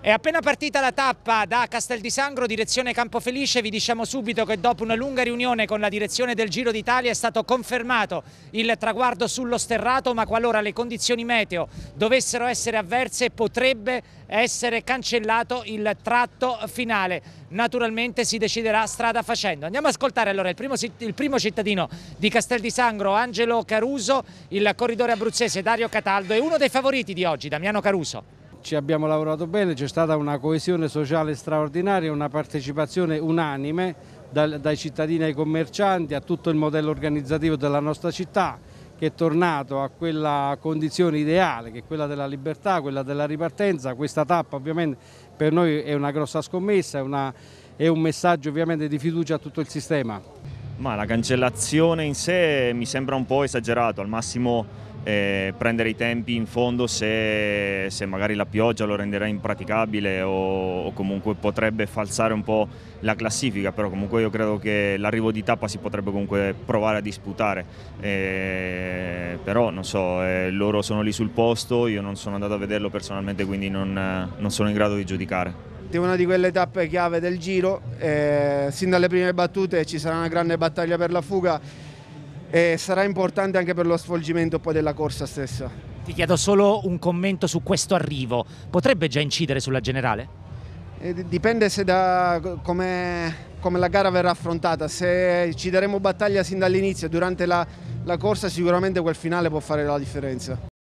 È appena partita la tappa da Castel di Sangro, direzione Campofelice, vi diciamo subito che dopo una lunga riunione con la direzione del Giro d'Italia è stato confermato il traguardo sullo sterrato, ma qualora le condizioni meteo dovessero essere avverse potrebbe essere cancellato il tratto finale. Naturalmente si deciderà strada facendo. Andiamo ad ascoltare allora il primo, il primo cittadino di Castel di Sangro, Angelo Caruso, il corridore abruzzese Dario Cataldo e uno dei favoriti di oggi, Damiano Caruso ci abbiamo lavorato bene, c'è stata una coesione sociale straordinaria, una partecipazione unanime dal, dai cittadini ai commercianti a tutto il modello organizzativo della nostra città che è tornato a quella condizione ideale che è quella della libertà, quella della ripartenza, questa tappa ovviamente per noi è una grossa scommessa, è, una, è un messaggio ovviamente di fiducia a tutto il sistema. Ma la cancellazione in sé mi sembra un po' esagerato, al massimo eh, prendere i tempi in fondo se, se, magari la pioggia lo renderà impraticabile o, o, comunque potrebbe falsare un po' la classifica, però comunque io credo che l'arrivo di tappa si potrebbe comunque provare a disputare, eh, però non so, eh, loro sono lì sul posto, io non sono andato a vederlo personalmente quindi non, non sono in grado di giudicare. Infatti è una di quelle tappe chiave del giro, eh, sin dalle prime battute ci sarà una grande battaglia per la fuga e sarà importante anche per lo svolgimento poi della corsa stessa. Ti chiedo solo un commento su questo arrivo, potrebbe già incidere sulla generale? Eh, dipende se da come, come, la gara verrà affrontata, se ci daremo battaglia sin dall'inizio, durante la, la corsa sicuramente quel finale può fare la differenza.